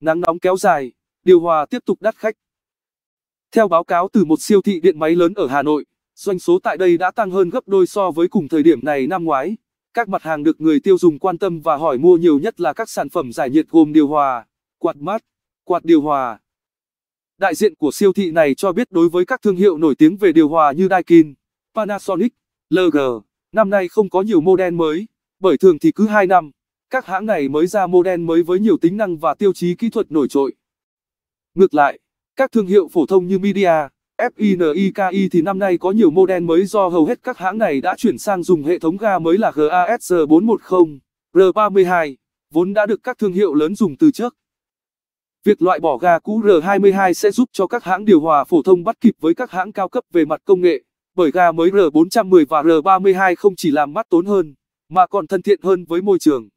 nắng nóng kéo dài, điều hòa tiếp tục đắt khách. Theo báo cáo từ một siêu thị điện máy lớn ở Hà Nội, doanh số tại đây đã tăng hơn gấp đôi so với cùng thời điểm này năm ngoái. Các mặt hàng được người tiêu dùng quan tâm và hỏi mua nhiều nhất là các sản phẩm giải nhiệt gồm điều hòa, quạt mát, quạt điều hòa. Đại diện của siêu thị này cho biết đối với các thương hiệu nổi tiếng về điều hòa như Daikin, Panasonic, LG, năm nay không có nhiều model mới, bởi thường thì cứ 2 năm các hãng này mới ra model mới với nhiều tính năng và tiêu chí kỹ thuật nổi trội. Ngược lại, các thương hiệu phổ thông như Media, FINIKI thì năm nay có nhiều model mới do hầu hết các hãng này đã chuyển sang dùng hệ thống ga mới là GASR 410 R32, vốn đã được các thương hiệu lớn dùng từ trước. Việc loại bỏ ga cũ R22 sẽ giúp cho các hãng điều hòa phổ thông bắt kịp với các hãng cao cấp về mặt công nghệ, bởi ga mới R410 và R32 không chỉ làm mát tốn hơn, mà còn thân thiện hơn với môi trường.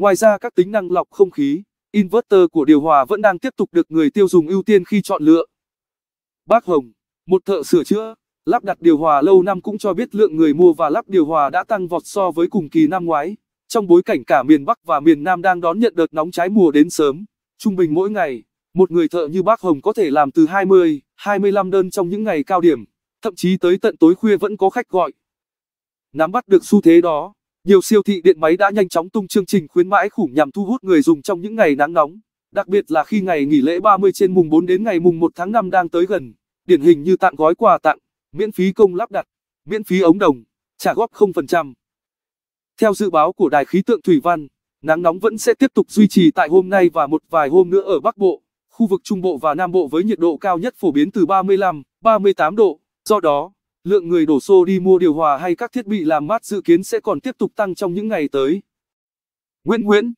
Ngoài ra các tính năng lọc không khí, inverter của điều hòa vẫn đang tiếp tục được người tiêu dùng ưu tiên khi chọn lựa. Bác Hồng, một thợ sửa chữa, lắp đặt điều hòa lâu năm cũng cho biết lượng người mua và lắp điều hòa đã tăng vọt so với cùng kỳ năm ngoái. Trong bối cảnh cả miền Bắc và miền Nam đang đón nhận đợt nóng trái mùa đến sớm, trung bình mỗi ngày, một người thợ như bác Hồng có thể làm từ 20, 25 đơn trong những ngày cao điểm, thậm chí tới tận tối khuya vẫn có khách gọi. Nắm bắt được xu thế đó, nhiều siêu thị điện máy đã nhanh chóng tung chương trình khuyến mãi khủng nhằm thu hút người dùng trong những ngày nắng nóng, đặc biệt là khi ngày nghỉ lễ 30 trên mùng 4 đến ngày mùng 1 tháng 5 đang tới gần. Điển hình như tặng gói quà tặng, miễn phí công lắp đặt, miễn phí ống đồng, trả góp 0%. Theo dự báo của Đài khí tượng Thủy Văn, nắng nóng vẫn sẽ tiếp tục duy trì tại hôm nay và một vài hôm nữa ở Bắc Bộ, khu vực Trung Bộ và Nam Bộ với nhiệt độ cao nhất phổ biến từ 35, 38 độ. Do đó, Lượng người đổ xô đi mua điều hòa hay các thiết bị làm mát dự kiến sẽ còn tiếp tục tăng trong những ngày tới. Nguyễn Nguyễn